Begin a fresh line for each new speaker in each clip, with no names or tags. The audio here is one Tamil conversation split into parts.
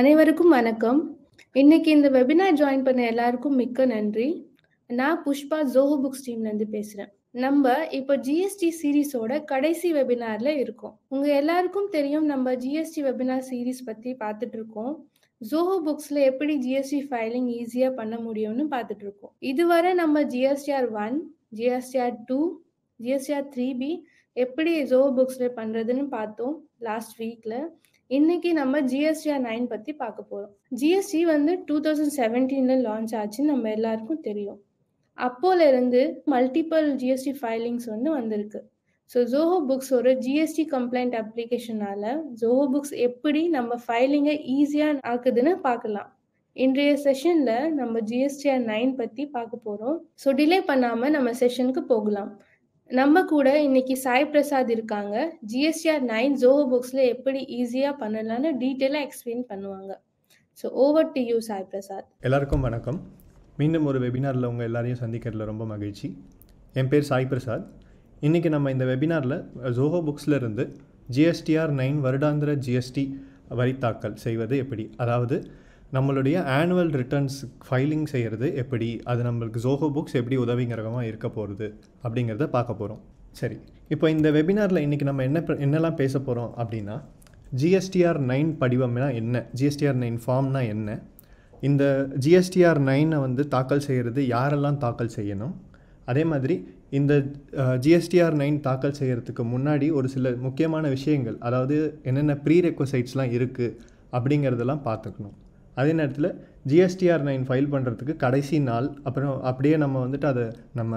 அனைவருக்கும் வணக்கம் இன்னைக்கு இந்த வெபினார் ஜாயின் பண்ண எல்லாருக்கும் மிக்க நன்றி நான் புஷ்பா ஜோஹோ புக்ஸ் டீம்லேருந்து பேசுகிறேன் நம்ம இப்போ ஜிஎஸ்டி சீரீஸோட கடைசி வெபினார்ல இருக்கோம் உங்க எல்லாருக்கும் தெரியும் நம்ம ஜிஎஸ்டி வெபினார் சீரீஸ் பத்தி பார்த்துட்ருக்கோம் இருக்கோம் ஜோஹோ புக்ஸ்ல எப்படி ஜிஎஸ்டி ஃபைலிங் ஈஸியா பண்ண முடியும்னு பார்த்துட்ருக்கோம் இருக்கோம் இதுவரை நம்ம GSTR one GSTR two GSTR three B எப்படி ஜோஹோ புக்ஸ்ல பண்றதுன்னு பார்த்தோம் லாஸ்ட் வீக்ல இன்னைக்கு நம்ம ஜிஎஸ்டிஆர் நைன் பத்தி பார்க்க போறோம் ஜிஎஸ்டி வந்து டூ தௌசண்ட் செவன்டீன்ல லான்ச் ஆச்சுன்னு நம்ம எல்லாருக்கும் தெரியும் அப்போல இருந்து மல்டிபிள் ஜிஎஸ்டி ஃபைலிங்ஸ் வந்து வந்திருக்கு ஸோ ஜோஹோ புக்ஸோட ஜிஎஸ்டி கம்ப்ளைண்ட் அப்ளிகேஷனால ஜோஹோ புக்ஸ் எப்படி நம்ம ஃபைலிங்கை ஈஸியாக ஆக்குதுன்னு பார்க்கலாம் இன்றைய செஷன்ல நம்ம ஜிஎஸ்டிஆர் நைன் பற்றி பார்க்க போகிறோம் ஸோ டிலே பண்ணாமல் நம்ம செஷனுக்கு போகலாம் நம்ம கூட இன்னைக்கு சாய் பிரசாத் இருக்காங்க ஜிஎஸ்டிஆர் நைன் ஜோஹோ புக்ஸில் எப்படி ஈஸியாக பண்ணலான்னு டீட்டெயிலாக எக்ஸ்பிளைன் பண்ணுவாங்க so over to you Sai Prasad
எல்லாருக்கும் வணக்கம் மீண்டும் ஒரு வெபினாரில் உங்கள் எல்லாரையும் சந்திக்கிறதுல ரொம்ப மகிழ்ச்சி என் பேர் சாய் பிரசாத் இன்றைக்கி நம்ம இந்த வெபினாரில் ஜோஹோ புக்ஸில் இருந்து ஜிஎஸ்டிஆர் நைன் வருடாந்திர ஜிஎஸ்டி வரித்தாக்கல் செய்வது எப்படி அதாவது நம்மளுடைய ஆனுவல் ரிட்டர்ன்ஸ் ஃபைலிங் செய்கிறது எப்படி அது நம்மளுக்கு ஜோஹோ புக்ஸ் எப்படி உதவிங்கிறகமாக இருக்க போகிறது அப்படிங்கிறத பார்க்க போகிறோம் சரி இப்போ இந்த வெபினாரில் இன்றைக்கி நம்ம என்ன என்னெல்லாம் பேச போகிறோம் அப்படின்னா ஜிஎஸ்டிஆர் நைன் படிவம்னா என்ன ஜிஎஸ்டிஆர் நைன் ஃபார்ம்னா என்ன இந்த ஜிஎஸ்டிஆர் நைனை வந்து தாக்கல் செய்கிறது யாரெல்லாம் தாக்கல் செய்யணும் அதே மாதிரி இந்த ஜிஎஸ்டிஆர் நைன் தாக்கல் செய்கிறதுக்கு முன்னாடி ஒரு சில முக்கியமான விஷயங்கள் அதாவது என்னென்ன ப்ரீ ரெக்வசைட்ஸ்லாம் இருக்குது அப்படிங்கிறதெல்லாம் பார்த்துக்கணும் அதே நேரத்தில் ஜிஎஸ்டிஆர் நைன் ஃபைல் பண்ணுறதுக்கு கடைசி நாள் அப்புறம் அப்படியே நம்ம வந்துட்டு அதை நம்ம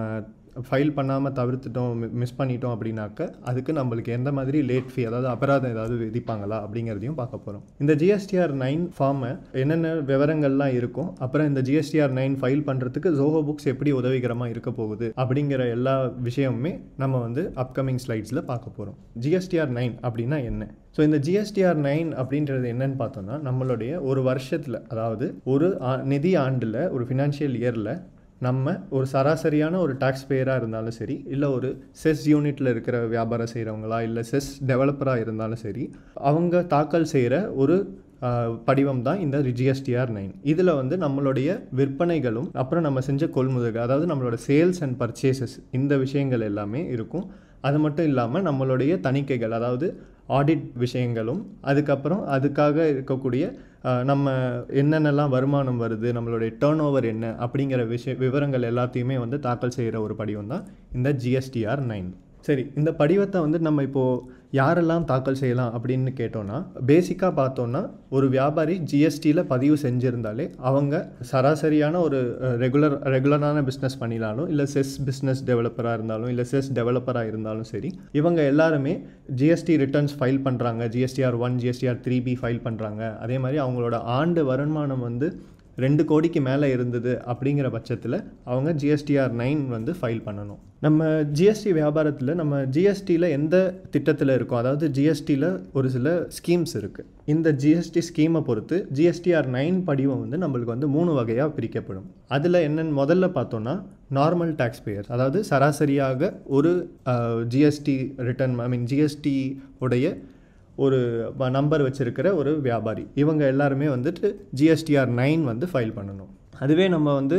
ஃபைல் பண்ணாமல் தவிர்த்துட்டோம் மிஸ் பண்ணிட்டோம் அப்படின்னாக்க அதுக்கு நம்மளுக்கு எந்த மாதிரி லேட் ஃபீ அதாவது அபராதம் ஏதாவது விதிப்பாங்களா அப்படிங்கிறதையும் பார்க்க போகிறோம் இந்த ஜிஎஸ்டிஆர் நைன் ஃபார்மை என்னென்ன விவரங்கள்லாம் இருக்கும் அப்புறம் இந்த ஜிஎஸ்டிஆர் நைன் ஃபைல் பண்ணுறதுக்கு ஜோஹோ புக்ஸ் எப்படி உதவிகரமாக இருக்க போகுது அப்படிங்கிற எல்லா விஷயமுமே நம்ம வந்து அப்கமிங் ஸ்லைட்ஸில் பார்க்க போகிறோம் ஜிஎஸ்டிஆர் நைன் அப்படின்னா என்ன ஸோ இந்த ஜிஎஸ்டிஆர் நைன் அப்படின்றது என்னன்னு பார்த்தோம்னா நம்மளுடைய ஒரு வருஷத்தில் அதாவது ஒரு நிதி ஆண்டில் ஒரு ஃபினான்ஷியல் இயரில் நம்ம ஒரு சராசரியான ஒரு டேக்ஸ் பேயராக இருந்தாலும் சரி இல்லை ஒரு செஸ் யூனிட்டில் இருக்கிற வியாபாரம் செய்கிறவங்களா இல்லை செஸ் டெவலப்பராக இருந்தாலும் சரி அவங்க தாக்கல் செய்கிற ஒரு படிவம் தான் இந்த ஜிஎஸ்டிஆர் நைன் இதில் வந்து நம்மளுடைய விற்பனைகளும் அப்புறம் நம்ம செஞ்ச கொள்முதல்கள் அதாவது நம்மளோட சேல்ஸ் அண்ட் பர்ச்சேசஸ் இந்த விஷயங்கள் எல்லாமே இருக்கும் அது மட்டும் இல்லாமல் நம்மளுடைய தணிக்கைகள் அதாவது ஆடிட் விஷயங்களும் அதுக்கப்புறம் அதுக்காக இருக்கக்கூடிய நம்ம என்னென்னலாம் வருமானம் வருது நம்மளுடைய டேர்ன் ஓவர் என்ன அப்படிங்கிற விஷய விவரங்கள் எல்லாத்தையுமே வந்து தாக்கல் செய்கிற ஒரு படிவம் தான் இந்த ஜிஎஸ்டிஆர் நைன் சரி இந்த படிவத்தை வந்து நம்ம இப்போது யாரெல்லாம் தாக்கல் செய்யலாம் அப்படின்னு கேட்டோன்னா பேசிக்காக பார்த்தோன்னா ஒரு வியாபாரி ஜிஎஸ்டியில் பதிவு செஞ்சுருந்தாலே அவங்க சராசரியான ஒரு ரெகுலர் ரெகுலரான பிஸ்னஸ் பண்ணினாலும் இல்லை செஸ் பிஸ்னஸ் டெவலப்பராக இருந்தாலும் இல்லை செஸ் டெவலப்பராக இருந்தாலும் சரி இவங்க எல்லாருமே ஜிஎஸ்டி ரிட்டர்ன்ஸ் ஃபைல் பண்ணுறாங்க GSTR one GSTR three B file பண்ணுறாங்க அதே மாதிரி அவங்களோட ஆண்டு வருமானம் வந்து ரெண்டு கோடிக்கு மேலே இருந்தது அப்படிங்கிற பட்சத்தில் அவங்க ஜிஎஸ்டிஆர் நைன் வந்து ஃபைல் பண்ணணும் நம்ம ஜிஎஸ்டி வியாபாரத்தில் நம்ம ஜிஎஸ்டியில் எந்த திட்டத்தில் இருக்கோ அதாவது ஜிஎஸ்டியில் ஒரு சில ஸ்கீம்ஸ் இருக்குது இந்த ஜிஎஸ்டி ஸ்கீமை பொறுத்து ஜிஎஸ்டிஆர் நைன் படிவம் வந்து நம்மளுக்கு வந்து மூணு வகையாக பிரிக்கப்படும் அதில் என்னென்னு முதல்ல பார்த்தோன்னா நார்மல் டேக்ஸ் பேயர் அதாவது சராசரியாக ஒரு GST return I mean GST உடைய ஒரு நம்பர் வச்சுருக்கிற ஒரு வியாபாரி இவங்க எல்லாருமே வந்துட்டு ஜிஎஸ்டிஆர் நைன் வந்து ஃபைல் பண்ணணும் அதுவே நம்ம வந்து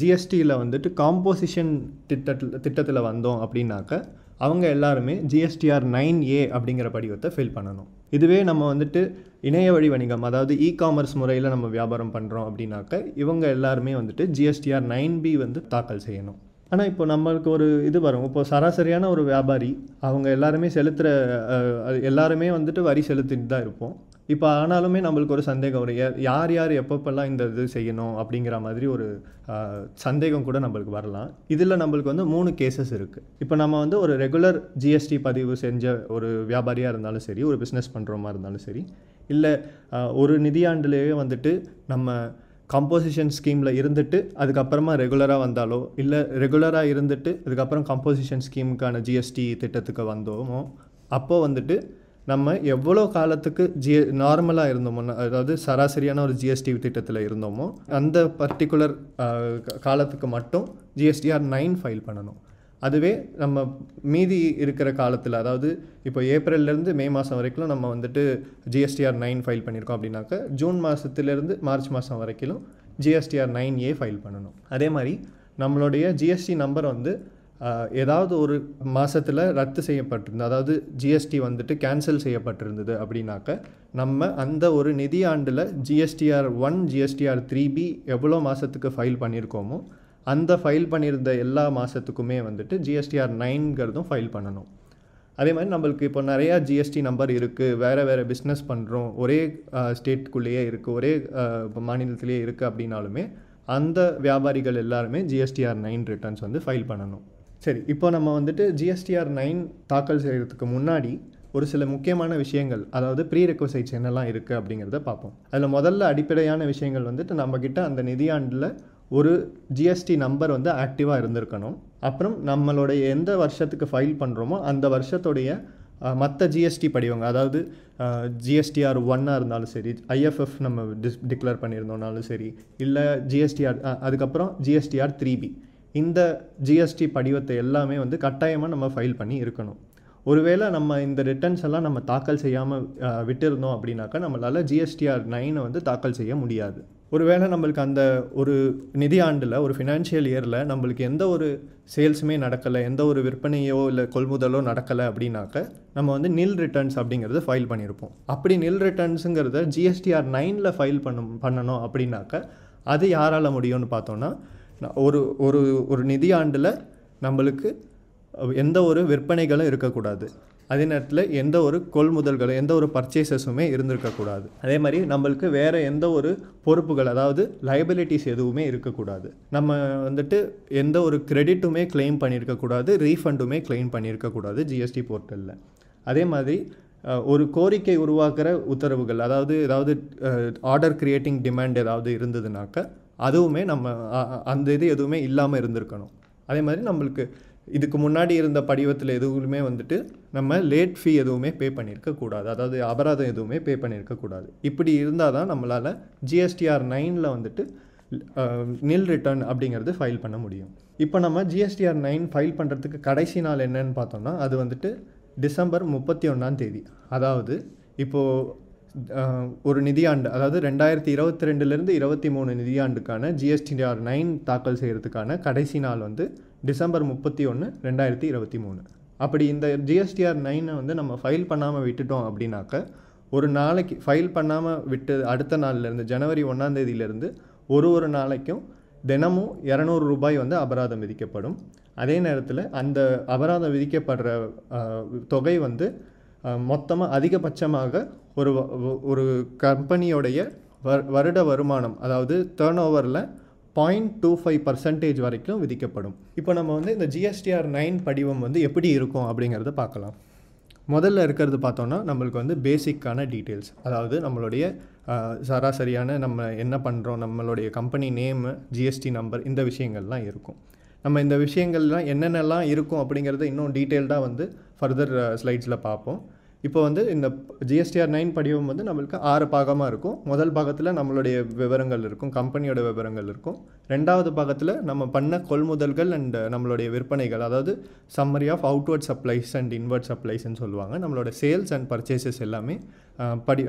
ஜிஎஸ்டியில் வந்துட்டு காம்போசிஷன் திட்டத்தில் திட்டத்தில் வந்தோம் அப்படின்னாக்க அவங்க எல்லாருமே ஜிஎஸ்டிஆர் நைன் ஏ அப்படிங்கிற படிவத்தை ஃபில் பண்ணணும் இதுவே நம்ம வந்துட்டு இணைய வழி வணிகம் அதாவது இ காமர்ஸ் முறையில் நம்ம வியாபாரம் பண்ணுறோம் அப்படின்னாக்க இவங்க எல்லாருமே வந்துட்டு ஜிஎஸ்டிஆர் நைன் பி வந்து தாக்கல் செய்யணும் ஆனால் இப்போ நம்மளுக்கு ஒரு இது வரும் இப்போ சராசரியான ஒரு வியாபாரி அவங்க எல்லாருமே செலுத்துகிற எல்லாருமே வந்துட்டு வரி செலுத்திட்டு தான் இருப்போம் இப்போ ஆனாலுமே நம்மளுக்கு ஒரு சந்தேகம் வரும் யார் யார் எப்பப்பெல்லாம் இந்த இது செய்யணும் அப்படிங்கிற மாதிரி ஒரு சந்தேகம் கூட நம்மளுக்கு வரலாம் இதில் நம்மளுக்கு வந்து மூணு கேசஸ் இருக்குது இப்போ நம்ம வந்து ஒரு ரெகுலர் ஜிஎஸ்டி பதிவு செஞ்ச ஒரு வியாபாரியாக இருந்தாலும் சரி ஒரு பிஸ்னஸ் பண்ணுறோமா இருந்தாலும் சரி இல்லை ஒரு நிதியாண்டுலேயே வந்துட்டு நம்ம கம்போசிஷன் ஸ்கீமில் இருந்துட்டு அதுக்கப்புறமா ரெகுலராக வந்தாலோ இல்லை ரெகுலராக இருந்துட்டு அதுக்கப்புறம் கம்போசிஷன் ஸ்கீமுக்கான ஜிஎஸ்டி திட்டத்துக்கு வந்தோமோ அப்போது வந்துட்டு நம்ம எவ்வளோ காலத்துக்கு ஜிஎ நார்மலாக இருந்தோமோ அதாவது சராசரியான ஒரு ஜிஎஸ்டி திட்டத்தில் இருந்தோமோ அந்த பர்டிகுலர் காலத்துக்கு மட்டும் ஜிஎஸ்டிஆர் நைன் ஃபைல் பண்ணணும் அதுவே நம்ம மீதி இருக்கிற காலத்தில் அதாவது இப்போ ஏப்ரல்லேருந்து மே மாதம் வரைக்கும் நம்ம வந்துட்டு ஜிஎஸ்டிஆர் நைன் ஃபைல் பண்ணியிருக்கோம் அப்படின்னாக்க ஜூன் மாதத்துலேருந்து மார்ச் மாதம் வரைக்கும் ஜிஎஸ்டிஆர் நைன் ஏ ஃபைல் பண்ணணும் அதே மாதிரி நம்மளுடைய ஜிஎஸ்டி நம்பர் வந்து ஏதாவது ஒரு மாதத்தில் ரத்து செய்யப்பட்டிருந்தது அதாவது ஜிஎஸ்டி வந்துட்டு கேன்சல் செய்யப்பட்டிருந்தது அப்படின்னாக்க நம்ம அந்த ஒரு நிதியாண்டில் GSTR one GSTR three B எவ்வளோ மாதத்துக்கு ஃபைல் பண்ணியிருக்கோமோ அந்த ஃபைல் பண்ணியிருந்த எல்லா மாதத்துக்குமே வந்துட்டு ஜிஎஸ்டிஆர் நைன்கிறதும் ஃபைல் பண்ணணும் அதே மாதிரி நம்மளுக்கு இப்போ நிறையா ஜிஎஸ்டி நம்பர் இருக்குது வேறு வேறு பிஸ்னஸ் பண்ணுறோம் ஒரே ஸ்டேட்டுக்குள்ளேயே இருக்குது ஒரே மாநிலத்திலேயே இருக்குது அப்படின்னாலுமே அந்த வியாபாரிகள் எல்லாருமே ஜிஎஸ்டிஆர் நைன் ரிட்டர்ன்ஸ் வந்து ஃபைல் பண்ணணும் சரி இப்போ நம்ம வந்துட்டு ஜிஎஸ்டிஆர் நைன் தாக்கல் செய்கிறதுக்கு முன்னாடி ஒரு சில முக்கியமான விஷயங்கள் அதாவது ப்ரீ ரெக்வசைட்ஸ் என்னெல்லாம் இருக்குது அப்படிங்கிறத பார்ப்போம் அதில் முதல்ல அடிப்படையான விஷயங்கள் வந்துட்டு நம்மக்கிட்ட அந்த நிதியாண்டில் ஒரு ஜிஎஸ்டி நம்பர் வந்து ஆக்டிவாக இருந்திருக்கணும் அப்புறம் நம்மளுடைய எந்த வருஷத்துக்கு ஃபைல் பண்ணுறோமோ அந்த வருஷத்துடைய மற்ற ஜிஎஸ்டி படிவங்க அதாவது ஜிஎஸ்டிஆர் ஒன்னாக இருந்தாலும் சரி ஐஎஃப்எஃப் நம்ம டிஸ் டிக்ளேர் பண்ணியிருந்தோம்னாலும் சரி இல்லை ஜிஎஸ்டிஆர் அதுக்கப்புறம் ஜிஎஸ்டிஆர் த்ரீ பி இந்த ஜிஎஸ்டி படிவத்தை எல்லாமே வந்து கட்டாயமாக நம்ம ஃபைல் பண்ணி இருக்கணும் ஒருவேளை நம்ம இந்த ரிட்டர்ன்ஸ் எல்லாம் நம்ம தாக்கல் செய்யாமல் விட்டுருந்தோம் அப்படின்னாக்கா நம்மளால் ஜிஎஸ்டிஆர் நைனை வந்து தாக்கல் செய்ய முடியாது ஒருவேளை நம்மளுக்கு அந்த ஒரு நிதியாண்டில் ஒரு ஃபினான்ஷியல் இயரில் நம்மளுக்கு எந்த ஒரு சேல்ஸுமே நடக்கலை எந்த ஒரு விற்பனையோ இல்லை கொள்முதலோ நடக்கலை அப்படின்னாக்க நம்ம வந்து நில் ரிட்டர்ன்ஸ் அப்படிங்கிறத ஃபைல் பண்ணியிருப்போம் அப்படி நில் ரிட்டர்ன்ஸுங்கிறத ஜிஎஸ்டிஆர் நைனில் ஃபைல் பண்ணும் பண்ணணும் அப்படின்னாக்க அது யாரால் முடியும்னு பார்த்தோன்னா ஒரு ஒரு ஒரு நிதியாண்டில் நம்மளுக்கு எந்த ஒரு விற்பனைகளும் இருக்கக்கூடாது அதே நேரத்தில் எந்த ஒரு கொள்முதல்களும் எந்த ஒரு பர்ச்சேசஸுமே இருந்திருக்கக்கூடாது அதே மாதிரி நம்மளுக்கு வேறு எந்த ஒரு பொறுப்புகள் அதாவது லைபிலிட்டிஸ் எதுவுமே இருக்கக்கூடாது நம்ம வந்துட்டு எந்த ஒரு கிரெடிட்டுமே கிளைம் பண்ணியிருக்கக்கூடாது ரீஃபண்டுமே கிளைம் பண்ணியிருக்கக்கூடாது ஜிஎஸ்டி போர்ட்டலில் அதே மாதிரி ஒரு கோரிக்கை உருவாக்குற உத்தரவுகள் அதாவது ஏதாவது ஆர்டர் கிரியேட்டிங் டிமாண்ட் ஏதாவது இருந்ததுனாக்க அதுவுமே நம்ம அந்த இது எதுவுமே இல்லாமல் இருந்திருக்கணும் அதே மாதிரி நம்மளுக்கு இதுக்கு முன்னாடி இருந்த படிவத்தில் எதுவுமே வந்துட்டு நம்ம லேட் ஃபீ எதுவுமே பே பண்ணியிருக்கக்கூடாது அதாவது அபராதம் எதுவுமே பே பண்ணியிருக்கக்கூடாது இப்படி இருந்தால் தான் நம்மளால் ஜிஎஸ்டிஆர் நைனில் வந்துட்டு நில் ரிட்டர்ன் அப்படிங்கிறது ஃபைல் பண்ண முடியும் இப்போ நம்ம ஜிஎஸ்டிஆர் நைன் ஃபைல் பண்ணுறதுக்கு கடைசி நாள் என்னன்னு பார்த்தோம்னா அது வந்துட்டு டிசம்பர் முப்பத்தி ஒன்றாம் தேதி அதாவது இப்போது ஒரு நிதியாண்டு அதாவது ரெண்டாயிரத்தி இருபத்தி ரெண்டுலேருந்து இருபத்தி மூணு நிதியாண்டுக்கான ஜிஎஸ்டிஆர் நைன் தாக்கல் செய்கிறதுக்கான கடைசி நாள் வந்து டிசம்பர் முப்பத்தி ஒன்று ரெண்டாயிரத்தி இருபத்தி மூணு அப்படி இந்த ஜிஎஸ்டிஆர் நைனை வந்து நம்ம ஃபைல் பண்ணாமல் விட்டுட்டோம் அப்படின்னாக்க ஒரு நாளைக்கு ஃபைல் பண்ணாமல் விட்டு அடுத்த நாள்லேருந்து ஜனவரி ஒன்றாந்தேதியிலேருந்து ஒரு ஒரு நாளைக்கும் தினமும் இரநூறு ரூபாய் வந்து அபராதம் விதிக்கப்படும் அதே நேரத்தில் அந்த அபராதம் விதிக்கப்படுற தொகை வந்து மொத்தமாக அதிகபட்சமாக ஒரு ஒரு கம்பெனியோடைய வருட வருமானம் அதாவது டேர்ன் ஓவரில் பாயிண்ட் டூ ஃபைவ் பர்சன்டேஜ் வரைக்கும் விதிக்கப்படும் இப்போ நம்ம வந்து இந்த ஜிஎஸ்டிஆர் நைன் படிவம் வந்து எப்படி இருக்கும் அப்படிங்கிறத பார்க்கலாம் முதல்ல இருக்கிறது பார்த்தோன்னா நம்மளுக்கு வந்து பேசிக்கான டீட்டெயில்ஸ் அதாவது நம்மளுடைய சராசரியான நம்ம என்ன பண்ணுறோம் நம்மளுடைய கம்பெனி நேமு ஜிஎஸ்டி நம்பர் இந்த விஷயங்கள்லாம் இருக்கும் நம்ம இந்த விஷயங்கள்லாம் என்னென்னலாம் இருக்கும் அப்படிங்கிறத இன்னும் டீட்டெயில்டாக வந்து ஃபர்தர் ஸ்லைட்ஸில் பார்ப்போம் இப்போ வந்து இந்த ஜிஎஸ்டிஆர் நைன் படிவம் வந்து நம்மளுக்கு ஆறு பாகமாக இருக்கும் முதல் பாகத்தில் நம்மளுடைய விவரங்கள் இருக்கும் கம்பெனியோட விவரங்கள் இருக்கும் ரெண்டாவது பாகத்தில் நம்ம பண்ண கொள்முதல்கள் அண்ட் நம்மளுடைய விற்பனைகள் அதாவது summary of outward supplies and inward சப்ளைஸ்ன்னு சொல்லுவாங்க நம்மளோட சேல்ஸ் அண்ட் பர்ச்சேசஸ் எல்லாமே படி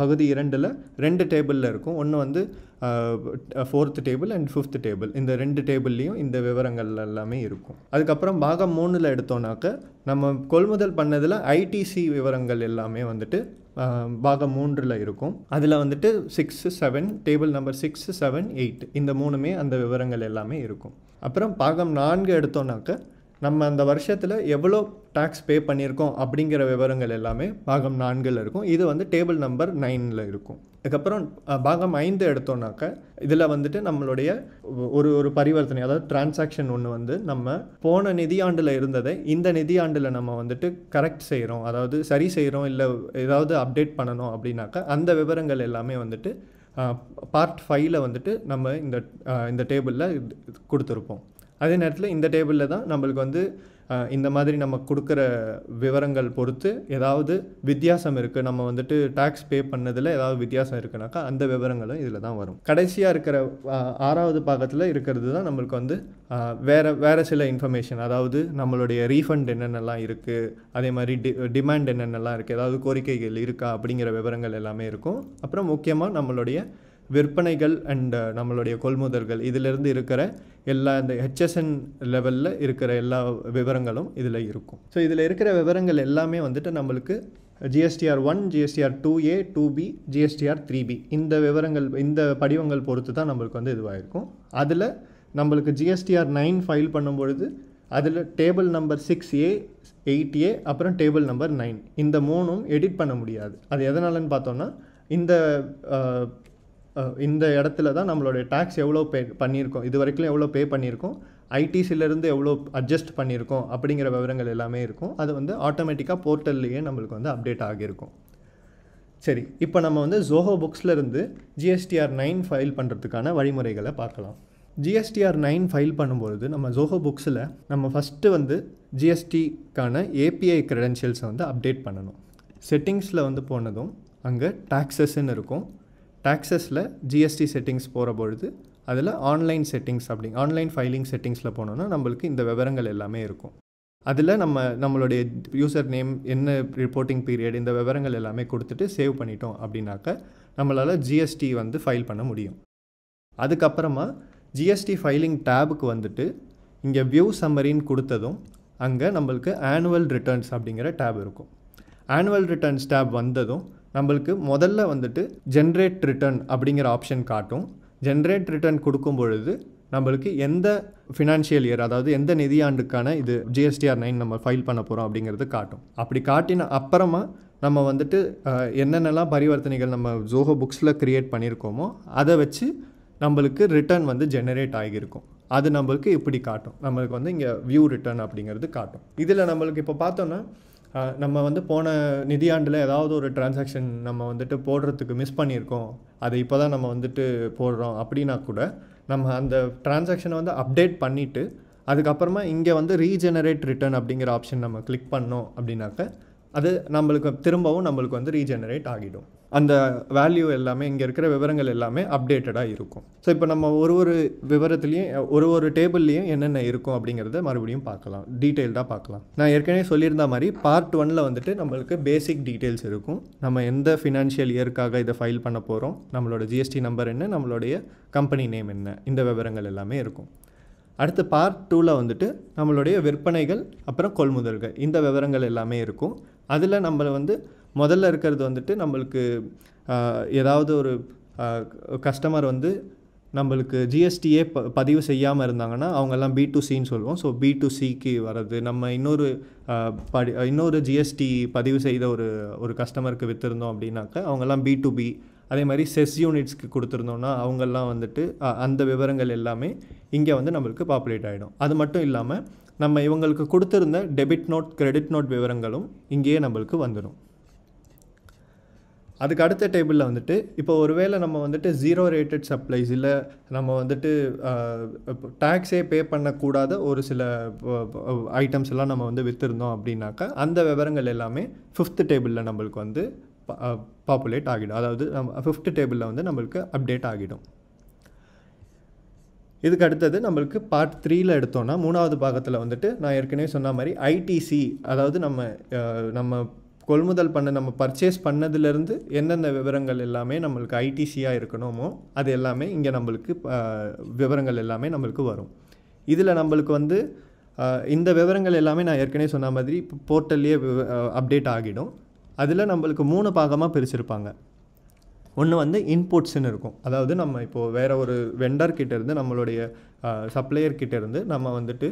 பகுதி இரண்டில் ரெண்டு டேபிளில் இருக்கும் ஒன்று வந்து fourth table and fifth table இந்த ரெண்டு டேபிள்லேயும் இந்த விவரங்கள் எல்லாமே இருக்கும் அதுக்கப்புறம் பாகம் மூணில் எடுத்தோனாக்க நம்ம கொள்முதல் பண்ணதில் ஐடிசி விவரங்கள் எல்லாமே வந்துட்டு பாகம் மூன்றில் இருக்கும் அதில் வந்துட்டு six seven table number six seven eight இந்த மூணுமே அந்த விவரங்கள் எல்லாமே இருக்கும் அப்புறம் பாகம் நான்கு எடுத்தோனாக்க நம்ம அந்த வருஷத்தில் எவ்வளோ டேக்ஸ் பே பண்ணியிருக்கோம் அப்படிங்கிற விவரங்கள் எல்லாமே பாகம் நான்கில் இருக்கும் இது வந்து டேபிள் நம்பர் நைனில் இருக்கும் அதுக்கப்புறம் பாகம் ஐந்து எடுத்தோம்னாக்க இதில் வந்துட்டு நம்மளுடைய ஒரு ஒரு பரிவர்த்தனை அதாவது டிரான்சாக்ஷன் ஒன்று வந்து நம்ம போன நிதியாண்டில் இருந்ததை இந்த நிதியாண்டில் நம்ம வந்துட்டு கரெக்ட் செய்கிறோம் அதாவது சரி செய்கிறோம் இல்லை ஏதாவது அப்டேட் பண்ணணும் அப்படின்னாக்கா அந்த விவரங்கள் எல்லாமே வந்துட்டு பார்ட் ஃபைவ்ல வந்துட்டு நம்ம இந்த இந்த டேபிளில் கொடுத்துருப்போம் அதே நேரத்தில் இந்த டேபிளில் தான் நம்மளுக்கு வந்து இந்த மாதிரி நம்ம கொடுக்குற விவரங்கள் பொறுத்து ஏதாவது வித்தியாசம் இருக்குது நம்ம வந்துட்டு டேக்ஸ் பே பண்ணதில் ஏதாவது வித்தியாசம் இருக்குனாக்கா அந்த விவரங்களும் இதில் தான் வரும் கடைசியாக இருக்கிற ஆறாவது பாகத்தில் இருக்கிறது தான் நம்மளுக்கு வந்து வேறு வேறு சில இன்ஃபர்மேஷன் அதாவது நம்மளுடைய ரீஃபண்ட் என்னென்னலாம் இருக்குது அதே மாதிரி டி டிமாண்ட் என்னென்னலாம் இருக்குது ஏதாவது கோரிக்கைகள் இருக்கா அப்படிங்கிற விவரங்கள் எல்லாமே இருக்கும் அப்புறம் முக்கியமாக நம்மளுடைய விற்பனைகள் அண்ட் uh, நம்மளுடைய கொள்முதல்கள் இதிலிருந்து இருக்கிற எல்லா இந்த ஹெச்எஸ்என் லெவலில் இருக்கிற எல்லா விவரங்களும் இதில் இருக்கும் ஸோ இதில் இருக்கிற விவரங்கள் எல்லாமே வந்துட்டு நம்மளுக்கு GSTR one GSTR two A two B GSTR three B இந்த விவரங்கள் இந்த படிவங்கள் பொறுத்து தான் நம்மளுக்கு வந்து இதுவாக இருக்கும் அதில் நம்மளுக்கு ஜிஎஸ்டிஆர் நைன் ஃபைல் பண்ணும்பொழுது அதில் table number six A eight A அப்புறம் டேபிள் நம்பர் நைன் இந்த மூணும் எடிட் பண்ண முடியாது அது எதனாலன்னு பார்த்தோன்னா இந்த uh, இந்த இடத்துல தான் நம்மளுடைய டேக்ஸ் எவ்வளோ பே பண்ணியிருக்கோம் இது வரைக்கும் எவ்வளோ பே பண்ணியிருக்கோம் ஐடிசிலேருந்து எவ்வளோ அட்ஜஸ்ட் பண்ணியிருக்கோம் அப்படிங்கிற விவரங்கள் எல்லாமே இருக்கும் அது வந்து ஆட்டோமேட்டிக்காக போர்ட்டல்லையே நம்மளுக்கு வந்து அப்டேட் ஆகியிருக்கும் சரி இப்போ நம்ம வந்து ஜோஹோ புக்ஸ்லேருந்து ஜிஎஸ்டிஆர் நைன் ஃபைல் பண்ணுறதுக்கான வழிமுறைகளை பார்க்கலாம் ஜிஎஸ்டிஆர் நைன் ஃபைல் பண்ணும்பொழுது நம்ம ஜோஹோ புக்ஸில் நம்ம ஃபஸ்ட்டு வந்து ஜிஎஸ்டிக்கான ஏபிஐ க்ரெடென்ஷியல்ஸை வந்து அப்டேட் பண்ணணும் செட்டிங்ஸில் வந்து போனதும் அங்கே டாக்ஸஸ்ன்னு இருக்கும் டாக்ஸஸில் ஜிஎஸ்டி செட்டிங்ஸ் போகிற பொழுது அதில் ஆன்லைன் செட்டிங்ஸ் அப்படி ஆன்லைன் ஃபைலிங் செட்டிங்ஸில் போனோன்னா நம்மளுக்கு இந்த விவரங்கள் எல்லாமே இருக்கும் அதில் நம்ம நம்மளுடைய யூசர் நேம் என்ன ரிப்போர்ட்டிங் பீரியட் இந்த விவரங்கள் எல்லாமே கொடுத்துட்டு சேவ் பண்ணிட்டோம் அப்படின்னாக்க நம்மளால் ஜிஎஸ்டி வந்து ஃபைல் பண்ண முடியும் அதுக்கப்புறமா ஜிஎஸ்டி ஃபைலிங் டேபுக்கு வந்துட்டு இங்கே வியூ சம்மரின்னு கொடுத்ததும் அங்கே நம்மளுக்கு ஆனுவல் ரிட்டர்ன்ஸ் அப்படிங்கிற டேப் இருக்கும் ஆனுவல் ரிட்டர்ன்ஸ் டேப் வந்ததும் நம்மளுக்கு முதல்ல வந்துட்டு ஜென்ரேட் ரிட்டர்ன் அப்படிங்கிற ஆப்ஷன் காட்டும் ஜென்ரேட் ரிட்டர்ன் கொடுக்கும் பொழுது நம்மளுக்கு எந்த ஃபினான்ஷியல் இயர் அதாவது எந்த நிதியாண்டுக்கான இது ஜிஎஸ்டிஆர் நைன் நம்ம ஃபைல் பண்ண போகிறோம் அப்படிங்கிறது காட்டும் அப்படி காட்டின அப்புறமா நம்ம வந்துட்டு என்னென்னலாம் பரிவர்த்தனைகள் நம்ம ஜோஹோ புக்ஸில் க்ரியேட் பண்ணியிருக்கோமோ அதை வச்சு நம்மளுக்கு ரிட்டர்ன் வந்து ஜெனரேட் ஆகியிருக்கும் அது நம்மளுக்கு இப்படி காட்டும் நம்மளுக்கு வந்து இங்கே வியூ ரிட்டர்ன் அப்படிங்கிறது காட்டும் இதில் நம்மளுக்கு இப்போ பார்த்தோன்னா நம்ம வந்து போன நிதியாண்டில் ஏதாவது ஒரு டிரான்சாக்ஷன் நம்ம வந்துட்டு போடுறதுக்கு மிஸ் பண்ணியிருக்கோம் அதை இப்போ தான் நம்ம வந்துட்டு போடுறோம் அப்படின்னா கூட நம்ம அந்த டிரான்சாக்ஷனை வந்து அப்டேட் பண்ணிவிட்டு அதுக்கப்புறமா இங்கே வந்து ரீஜெனரேட் ரிட்டர்ன் அப்படிங்கிற ஆப்ஷன் நம்ம கிளிக் பண்ணோம் அப்படின்னாக்க அது நம்மளுக்கு திரும்பவும் நம்மளுக்கு வந்து ரீஜெனரேட் ஆகிடும் அந்த வேல்யூ எல்லாமே இங்கே இருக்கிற விவரங்கள் எல்லாமே அப்டேட்டடாக இருக்கும் ஸோ இப்போ நம்ம ஒரு ஒரு விவரத்துலேயும் ஒரு ஒரு டேபிள்லேயும் என்னென்ன இருக்கும் அப்படிங்கிறத மறுபடியும் பார்க்கலாம் டீட்டெயில்டாக பார்க்கலாம் நான் ஏற்கனவே சொல்லியிருந்த மாதிரி பார்ட் ஒனில் வந்துட்டு நம்மளுக்கு பேசிக் டீட்டெயில்ஸ் இருக்கும் நம்ம எந்த ஃபினான்ஷியல் இயர்க்காக இதை ஃபைல் பண்ண போகிறோம் நம்மளோட ஜிஎஸ்டி நம்பர் என்ன நம்மளுடைய கம்பெனி நேம் என்ன இந்த விவரங்கள் எல்லாமே இருக்கும் அடுத்து பார்ட் டூவில் வந்துட்டு நம்மளுடைய விற்பனைகள் அப்புறம் கொள்முதல்கள் இந்த விவரங்கள் எல்லாமே இருக்கும் அதில் நம்மளை வந்து முதல்ல இருக்கிறது வந்துட்டு நம்மளுக்கு ஏதாவது ஒரு கஸ்டமர் வந்து நம்மளுக்கு ஜிஎஸ்டியே ப பதிவு செய்யாமல் இருந்தாங்கன்னா அவங்கெல்லாம் பி டு சின்னு சொல்லுவோம் ஸோ பி டு சிக்கு வர்றது நம்ம இன்னொரு படி இன்னொரு ஜிஎஸ்டி பதிவு செய்த ஒரு ஒரு கஸ்டமருக்கு விற்றுருந்தோம் அப்படின்னாக்க அவங்கெல்லாம் பி டு பி அதே மாதிரி செஸ் யூனிட்ஸ்க்கு கொடுத்துருந்தோன்னா அவங்கெல்லாம் வந்துட்டு அந்த விவரங்கள் எல்லாமே இங்கே வந்து நம்மளுக்கு பாப்புலேட் ஆகிடும் அது மட்டும் இல்லாமல் நம்ம இவங்களுக்கு கொடுத்துருந்த டெபிட் நோட் கிரெடிட் நோட் விவரங்களும் இங்கேயே நம்மளுக்கு வந்துடும் அதுக்கு அடுத்த டேபிளில் வந்துட்டு இப்போ ஒருவேளை நம்ம வந்துட்டு ஜீரோ ரேட்டட் சப்ளைஸ் இல்லை நம்ம வந்துட்டு டேக்ஸே பே பண்ணக்கூடாத ஒரு சில ஐட்டம்ஸ் எல்லாம் நம்ம வந்து விற்றுருந்தோம் அப்படின்னாக்கா அந்த விவரங்கள் எல்லாமே ஃபிஃப்த் டேபிளில் நம்மளுக்கு வந்து பாப்புலேட் ஆகிடும் அதாவது நம்ம ஃபிஃப்த்து டேபிளில் வந்து நம்மளுக்கு அப்டேட் ஆகிடும் இதுக்கு அடுத்தது நம்மளுக்கு பார்ட் த்ரீயில் எடுத்தோன்னா மூணாவது பாகத்தில் வந்துட்டு நான் ஏற்கனவே சொன்ன மாதிரி ஐடிசி அதாவது நம்ம நம்ம கொள்முதல் பண்ண நம்ம பர்ச்சேஸ் பண்ணதுலேருந்து எந்தெந்த விவரங்கள் எல்லாமே நம்மளுக்கு ஐடிசியாக இருக்கணுமோ அது எல்லாமே இங்கே நம்மளுக்கு விவரங்கள் எல்லாமே நம்மளுக்கு வரும் இதில் நம்மளுக்கு வந்து இந்த விவரங்கள் எல்லாமே நான் ஏற்கனவே சொன்ன மாதிரி போர்ட்டல்லையே அப்டேட் ஆகிடும் அதில் நம்மளுக்கு மூணு பாகமாக பிரிச்சிருப்பாங்க ஒன்று வந்து இன்புட்ஸ்ன்னு இருக்கும் அதாவது நம்ம இப்போது வேறு ஒரு வெண்டர்கிட்ட இருந்து நம்மளுடைய சப்ளையர்கிட்ட இருந்து நம்ம வந்துட்டு